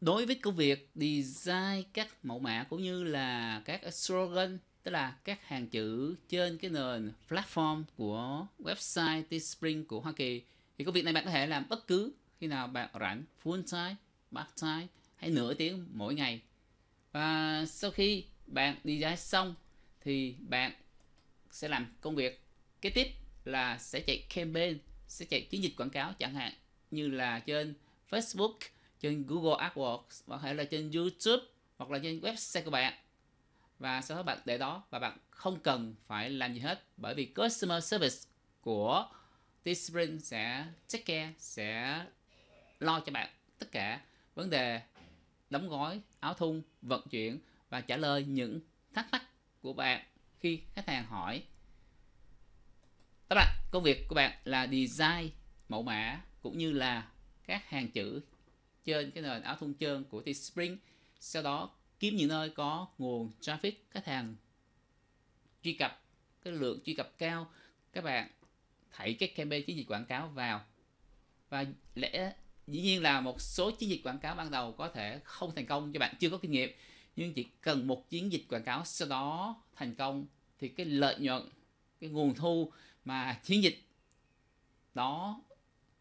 đối với công việc design các mẫu mã cũng như là các slogan tức là các hàng chữ trên cái nền platform của website Teespring của Hoa Kỳ thì công việc này bạn có thể làm bất cứ khi nào bạn rảnh full time, part time hay nửa tiếng mỗi ngày và sau khi bạn design xong thì bạn sẽ làm công việc kế tiếp là sẽ chạy campaign sẽ chạy chiến dịch quảng cáo chẳng hạn như là trên Facebook trên Google AdWords hoặc thể là trên YouTube hoặc là trên website của bạn và sau đó bạn để đó và bạn không cần phải làm gì hết bởi vì customer service của Teespring sẽ take care sẽ lo cho bạn tất cả vấn đề đóng gói áo thun vận chuyển và trả lời những thắc mắc của bạn khi khách hàng hỏi các bạn công việc của bạn là design mẫu mã cũng như là các hàng chữ trên cái nền áo thun trơn của T-Spring sau đó kiếm những nơi có nguồn traffic khách hàng truy cập cái lượng truy cập cao các bạn thảy các campaign chiến dịch quảng cáo vào và lẽ dĩ nhiên là một số chiến dịch quảng cáo ban đầu có thể không thành công cho bạn chưa có kinh nghiệm nhưng chỉ cần một chiến dịch quảng cáo sau đó thành công thì cái lợi nhuận cái nguồn thu mà chiến dịch đó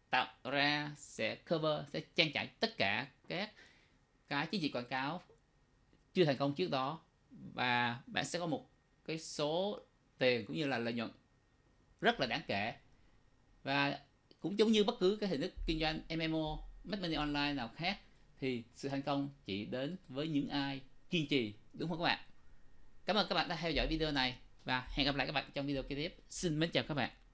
tạo ra sẽ cover sẽ trang trải tất cái gì quảng cáo chưa thành công trước đó và bạn sẽ có một cái số tiền cũng như là lợi nhuận rất là đáng kể và cũng giống như bất cứ cái hình thức kinh doanh MMO, Make Money Online nào khác thì sự thành công chỉ đến với những ai kiên trì đúng không các bạn? Cảm ơn các bạn đã theo dõi video này và hẹn gặp lại các bạn trong video kế tiếp. Xin mến chào các bạn.